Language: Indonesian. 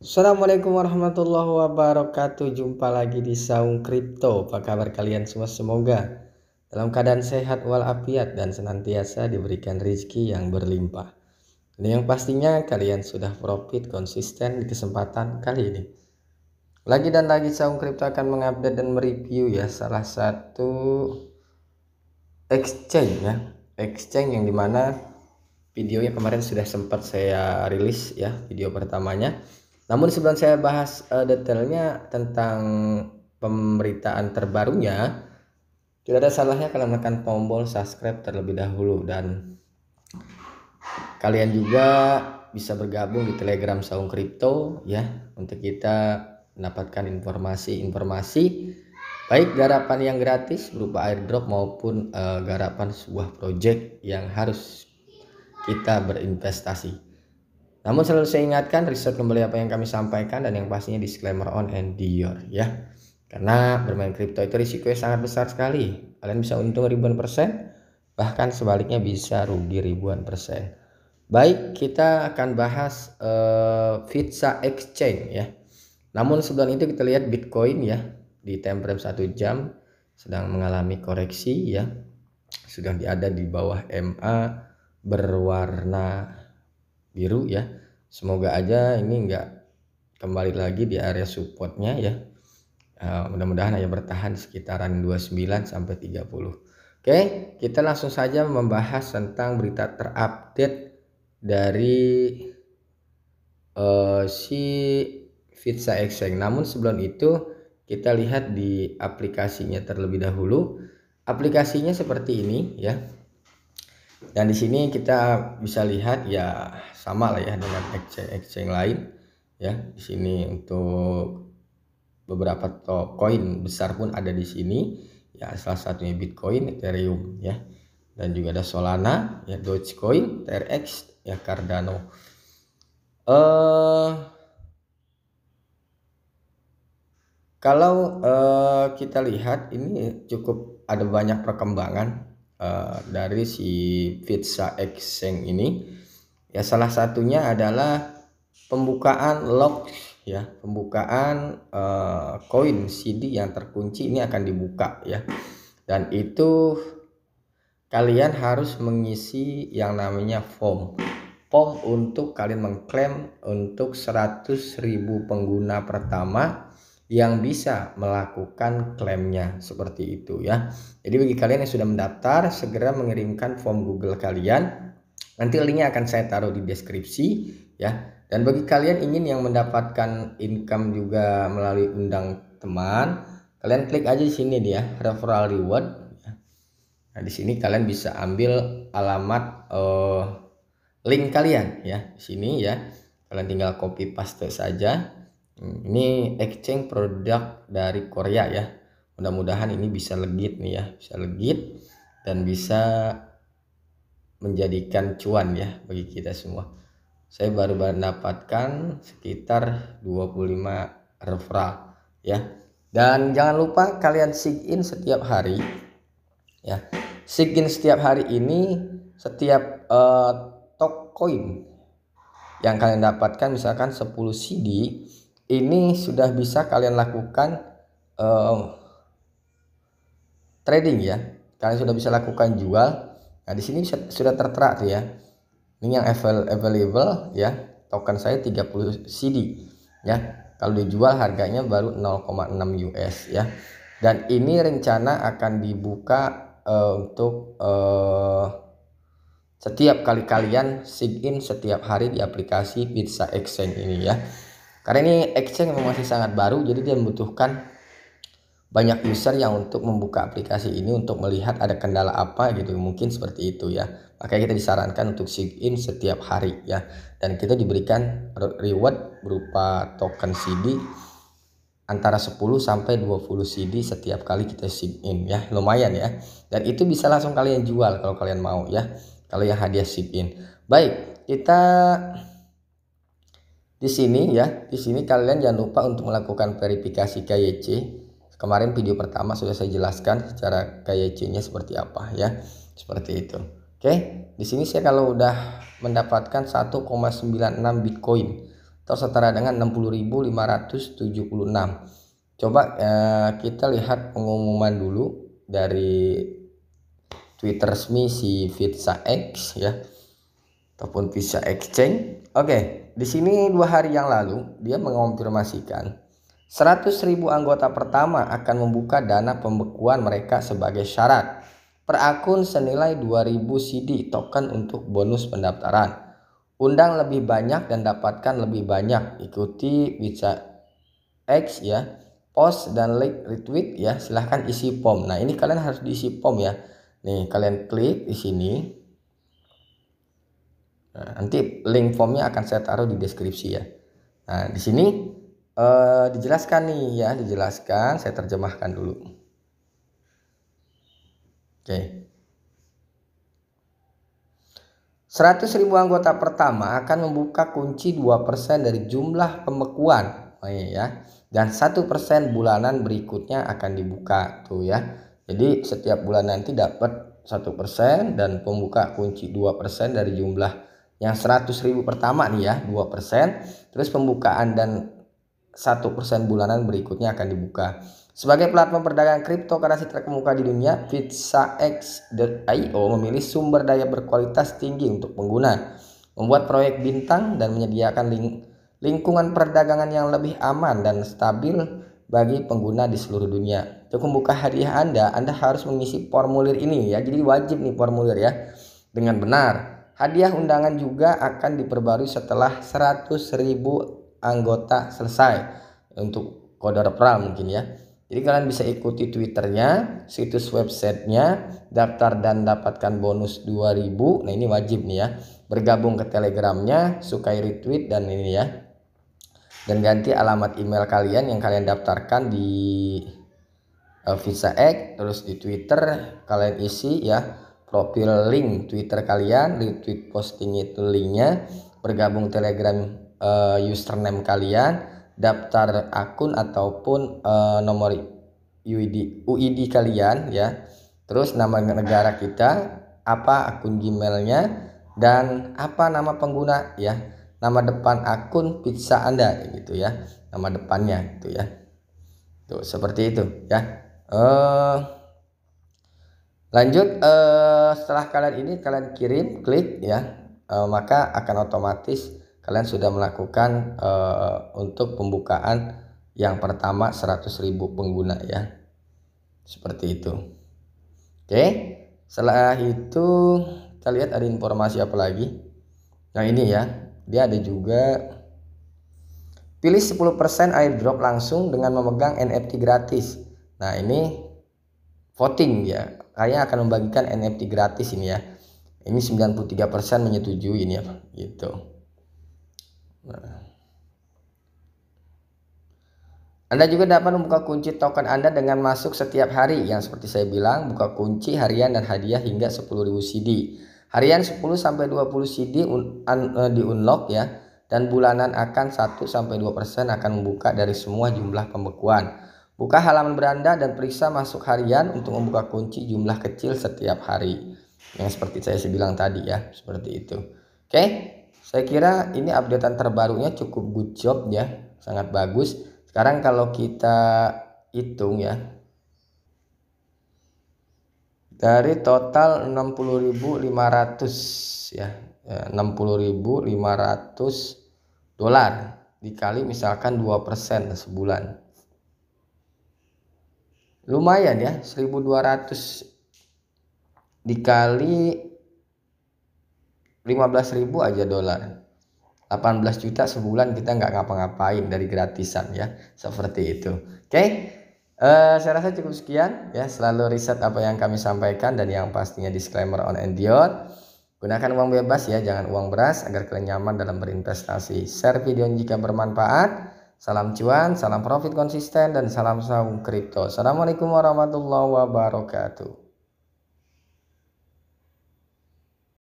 Assalamualaikum warahmatullahi wabarakatuh Jumpa lagi di Saung Kripto Apa kabar kalian semua semoga Dalam keadaan sehat walafiat Dan senantiasa diberikan rezeki yang berlimpah Ini yang pastinya kalian sudah profit konsisten di kesempatan kali ini Lagi dan lagi Saung Kripto akan mengupdate dan mereview ya Salah satu exchange ya Exchange yang dimana videonya kemarin sudah sempat saya rilis ya Video pertamanya namun sebelum saya bahas uh, detailnya tentang pemberitaan terbarunya, tidak ada salahnya kalian menekan tombol subscribe terlebih dahulu dan kalian juga bisa bergabung di Telegram Saung Crypto ya untuk kita mendapatkan informasi-informasi baik garapan yang gratis berupa airdrop maupun uh, garapan sebuah project yang harus kita berinvestasi. Namun selalu saya ingatkan riset kembali apa yang kami sampaikan dan yang pastinya disclaimer on and dear ya. Karena bermain kripto itu risikonya sangat besar sekali. Kalian bisa untung ribuan persen, bahkan sebaliknya bisa rugi ribuan persen. Baik, kita akan bahas uh, eh, Visa Exchange ya. Namun sebelum itu kita lihat Bitcoin ya di time frame 1 jam sedang mengalami koreksi ya. sedang diada di bawah MA berwarna biru ya semoga aja ini enggak kembali lagi di area supportnya ya uh, mudah-mudahan hanya bertahan sekitaran 29 sampai 30 Oke kita langsung saja membahas tentang berita terupdate dari uh, si Fitsa Exchange namun sebelum itu kita lihat di aplikasinya terlebih dahulu aplikasinya seperti ini ya dan di sini kita bisa lihat ya sama lah ya dengan exchange-exchange lain ya. Di sini untuk beberapa koin besar pun ada di sini ya salah satunya Bitcoin, Ethereum ya. Dan juga ada Solana, ya Dogecoin, TRX, ya Cardano. Eh kalau eh, kita lihat ini cukup ada banyak perkembangan Eh, dari si pizza exchange ini ya salah satunya adalah pembukaan lock ya pembukaan eh, koin uh, CD yang terkunci ini akan dibuka ya dan itu kalian harus mengisi yang namanya form form untuk kalian mengklaim untuk 100.000 pengguna pertama yang bisa melakukan klaimnya seperti itu ya. Jadi bagi kalian yang sudah mendaftar segera mengirimkan form Google kalian. Nanti linknya akan saya taruh di deskripsi ya. Dan bagi kalian ingin yang mendapatkan income juga melalui undang teman, kalian klik aja di sini dia ya, referral reward. Ya. Nah di sini kalian bisa ambil alamat uh, link kalian ya di sini ya. Kalian tinggal copy paste saja Hmm, ini exchange produk dari Korea ya mudah-mudahan ini bisa legit nih ya bisa legit dan bisa menjadikan cuan ya bagi kita semua saya baru mendapatkan sekitar 25 referral ya dan jangan lupa kalian sig in setiap hari ya sig in setiap hari ini setiap uh, top coin yang kalian dapatkan misalkan 10 CD ini sudah bisa kalian lakukan uh, trading ya. Kalian sudah bisa lakukan jual. Nah, di sini sudah tertera tuh ya. Ini yang available ya. Token saya 30 CD ya. Kalau dijual harganya baru 0,6 US ya. Dan ini rencana akan dibuka uh, untuk uh, setiap kali kalian sign in setiap hari di aplikasi Pizza Exchange ini ya. Karena ini exchange memang masih sangat baru, jadi dia membutuhkan banyak user yang untuk membuka aplikasi ini untuk melihat ada kendala apa gitu mungkin seperti itu ya makanya kita disarankan untuk sign in setiap hari ya dan kita diberikan reward berupa token CD antara 10 sampai 20 CD setiap kali kita sign in ya lumayan ya dan itu bisa langsung kalian jual kalau kalian mau ya kalau yang hadiah sign in baik kita di sini ya, di sini kalian jangan lupa untuk melakukan verifikasi KYC. Kemarin video pertama sudah saya jelaskan secara KYC-nya seperti apa ya. Seperti itu. Oke, di sini saya kalau udah mendapatkan 1,96 Bitcoin atau setara dengan 60.576. Coba eh, kita lihat pengumuman dulu dari Twitter resmi si Visa X ya ataupun Visa Exchange. Oke. Okay di sini dua hari yang lalu dia mengonfirmasikan 100.000 anggota pertama akan membuka dana pembekuan mereka sebagai syarat per akun senilai 2000 CD token untuk bonus pendaftaran. Undang lebih banyak dan dapatkan lebih banyak. Ikuti bisa X ya, post dan like retweet ya. Silahkan isi form. Nah ini kalian harus diisi form ya. Nih kalian klik di sini Nah, nanti link formnya akan saya taruh di deskripsi ya. Nah, di sini eh, dijelaskan nih ya, dijelaskan. Saya terjemahkan dulu. Oke. ribu anggota pertama akan membuka kunci 2% dari jumlah pembekuan. Oh iya ya. Dan 1% bulanan berikutnya akan dibuka tuh ya. Jadi setiap bulan nanti dapat 1% dan pembuka kunci 2% dari jumlah yang 100 ribu pertama nih ya 2% terus pembukaan dan 1% bulanan berikutnya akan dibuka sebagai platform perdagangan cryptocurrency terkemuka di dunia pizzax.io memilih sumber daya berkualitas tinggi untuk pengguna membuat proyek bintang dan menyediakan ling lingkungan perdagangan yang lebih aman dan stabil bagi pengguna di seluruh dunia. Untuk membuka hadiah Anda, Anda harus mengisi formulir ini ya. Jadi wajib nih formulir ya dengan benar. Hadiah undangan juga akan diperbarui setelah 100.000 anggota selesai untuk Kodar Pram mungkin ya. Jadi kalian bisa ikuti Twitternya, situs websitenya, daftar dan dapatkan bonus 2000. Nah ini wajib nih ya. Bergabung ke Telegramnya, sukai retweet dan ini ya. Dan ganti alamat email kalian yang kalian daftarkan di eh, Visa X, terus di Twitter kalian isi ya profil link Twitter kalian, retweet posting itu linknya, bergabung Telegram uh, username kalian, daftar akun ataupun uh, nomor UID UID kalian ya. Terus nama negara kita, apa akun Gmailnya dan apa nama pengguna ya. Nama depan akun pizza Anda gitu ya. Nama depannya gitu ya. Tuh seperti itu ya. uh, Lanjut uh, setelah kalian ini kalian kirim klik ya, uh, maka akan otomatis kalian sudah melakukan uh, untuk pembukaan yang pertama 100.000 pengguna ya. Seperti itu. Oke. Setelah itu kita lihat ada informasi apa lagi. Nah, ini ya. Dia ada juga pilih 10% airdrop langsung dengan memegang NFT gratis. Nah, ini voting ya Kalian akan membagikan NFT gratis ini ya. Ini 93% menyetujui ini ya, gitu. Nah. Anda juga dapat membuka kunci token Anda dengan masuk setiap hari yang seperti saya bilang buka kunci harian dan hadiah hingga 10.000 CD. Harian 10 sampai 20 CD un, un, eh, di unlock ya dan bulanan akan 1 sampai 2% akan membuka dari semua jumlah pembekuan. Buka halaman beranda dan periksa masuk harian untuk membuka kunci jumlah kecil setiap hari. Yang seperti saya bilang tadi ya, seperti itu. Oke, saya kira ini updatean terbarunya cukup good job ya, sangat bagus. Sekarang kalau kita hitung ya, dari total 60.500 ya, 60.500 ya, dolar dikali misalkan 2% sebulan lumayan ya 1200 dikali 15.000 aja dolar 18 juta sebulan kita nggak ngapa-ngapain dari gratisan ya seperti itu oke okay? Uh, eh, saya rasa cukup sekian ya. Selalu riset apa yang kami sampaikan dan yang pastinya disclaimer on and Gunakan uang bebas ya, jangan uang beras agar kalian nyaman dalam berinvestasi. Share video jika bermanfaat. Salam cuan, salam profit konsisten, dan salam saung kripto. Assalamualaikum warahmatullahi wabarakatuh.